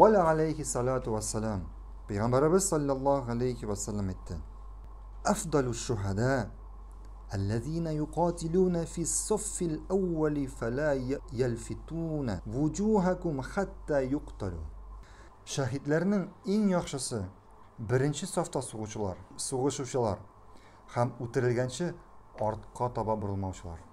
Кала алейхи салату вассалам. Пейгамбарыбыз саллаллаһу алейхи вассалам әйтте. Афдалу шухада الذين يقاتلون في الصف الأول فلا يلفتون وجوهكم حتى يقتلوا شاهدلرنين إن يخشس birinci صفتا سوغشلار سوغشوشلار خم اترلغنش أرد таба برلموشلار